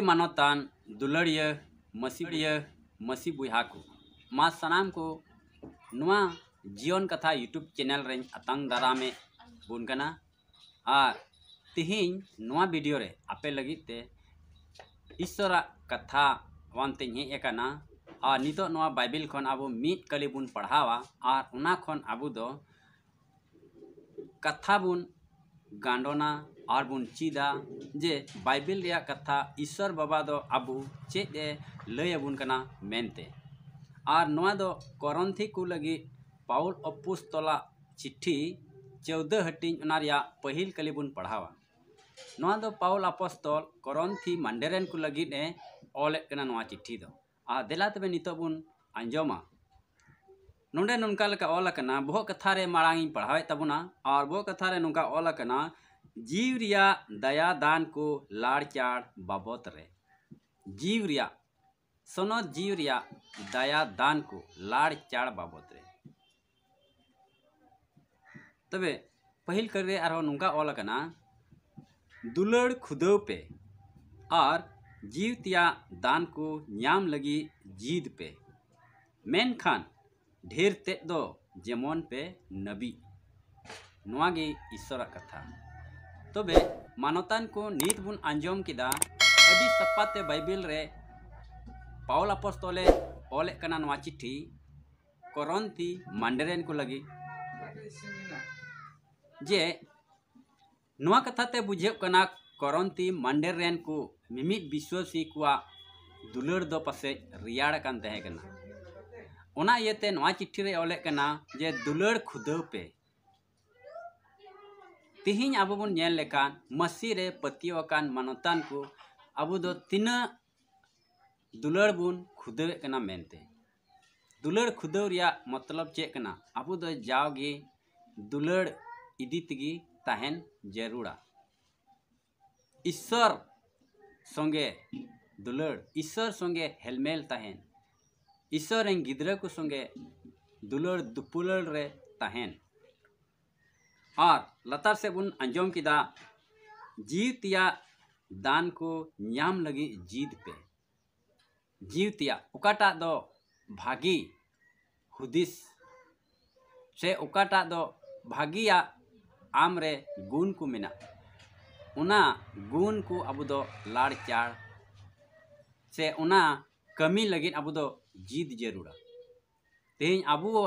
मनोतान दुलड़िय dulariya masibariya बुहा को माँ सनाम को nuwa जीवन कथा यूट्यूब चैनल रे अतंग दारा में बुनकना और तिहिन नवा वीडियो रे आपे लगी ते ईश्वर कथा वनते हेकना और नित नवा बाइबल खन अब मीद कली बुन पढ़ावा और उना खन अब कथा बुन गांडोना और बन चीदा जे बैबल कथा ईश्वर बाबा दो अब चेदे लैबते करंथी को लगी पाउल अपूस तला चिट्ठी चौदह हटिंग पहल कली बन पढ़ावा ना दो पाउल अपस्तल करंथी मांडेरन को लगी ऑलना चिट्ठी दो देला तब नित बन आजमा ना नौका ऑलना बहुत कथा मांग पढ़ावे तबना और बहुत कथा नौका ऑलना जीव रिया दया दान को लाड़ चाड़ बाबत रे जीव रिया सोनो जीव रिया दया दान को लाड़ चाड़ बाबत रे तबे पहल कर रे आरो नुंगा ऑल कना दुलड़ खुदो पे और जीव तिया दान को न्याम लगी जीद पे मेन खान ढेर तेद दो जेमोन पे नबी नवागे ईश्वर कथा तब मानतान को नित बन आंजम सपाते बैबिल रे पाउल अपस्तल ओलना चिट्ठी करती मांडरन को लगे जे ना कथाते बुझे करती मांडरन को मिमिद विश्वसी को दुलर दो पास रियाड़ना चिट्ठी रे ओलना जे दुलर खुद पे तेहे अब बन मसी रे पतियोकान मानतान को अब तना दुलड़ बन खुदे दुलड़ खुद मतलब चेकना अब जावगे दुलड़ इदी तहन जरूड़ा ईश्वर संगे दुलड़ ईश्वर संगे हेलमेल ईश्वर गिद्रा को संगे दुल दुपुलड़ और लतार से बुन अंजोम की दा जीवतिया दान को न्याम लगी जीत पे जीवतिया उकाटा दो भागी हुदिस से उकाटा दो भागिया आमरे गुण को मिना उना गुण को अब दो लाड़ चाड़ से उना कमी लगी अब दो जीत जरूर तेज अबू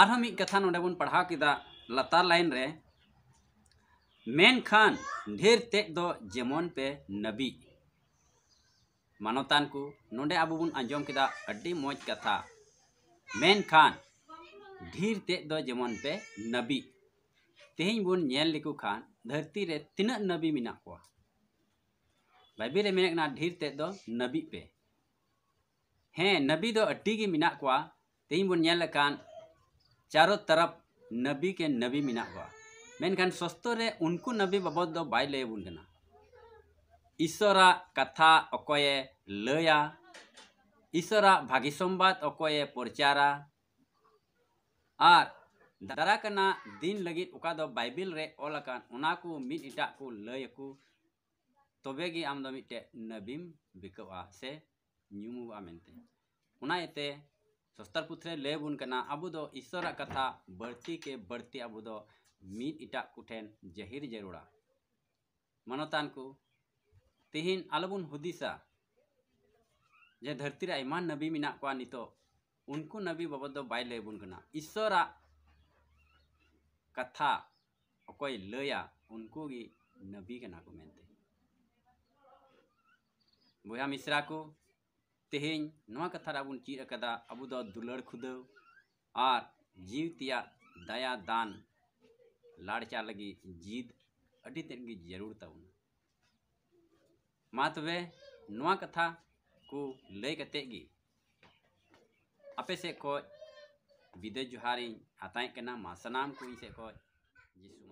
और ᱢᱤᱫ ᱠᱟᱛᱷᱟ ᱱᱚᱰᱮ पढ़ा ᱯᱟᱲᱦᱟᱣ ᱠᱮᱫᱟ ᱞᱟᱛᱟᱨ ᱞᱟᱭᱤᱱ ᱨᱮ ᱢᱮᱱᱠᱷᱟᱱ ᱰᱷᱮᱨ ᱛᱮᱫ ᱫᱚ जेमन पे नबी मानवतान को नोडे अब बन आजम मज कथा मेखान ढेर तेद जेमन पे नबी तेहन बन लेको खान धरती रे तीना नबी मेना को बैबिल मेना ढेर तेद नबी पे हे नबी दो अड्डी को तेहन बन लेकान चारों तरफ नबी के नबी मेना मेनखान सस्तो रे उनको नबी बाबद दो बाय लेबुन गना ईश्वरा कथा अकये लया ईश्वर भागी संबाद अकये प्रचारा और दाराकना दिन लगी उका दो बाइबिल रे ओलकान उनाकु मिट इटा को लयकु तबे गे आम दो मिटे नबीम बिकवा से न्यूमुआ मेनते उनायते सस्तर पुत्र लेना अब ईश्वर कथा बढ़ती के बढ़ती अब इट को जहिर जरूरा मनोतान को तेहन आलोबन हुदिसा जे धरती इमान नबी मे नित उनको नबी बाबद बै लैबा ईश्वर कथा अकय लैया उनको नबी को मनते बया मिसरा को तेहें नवा कथा रहा चीज अकदा अब दुलड़ खुदाव और जीव तिया दया दान लाड़चा लगी जीद अड़ी तेगी जरूर तब मा तबे नवा कथा को लय कतेगी आपे से जुहारी विदय जोहारी हताएं मासनाम को से को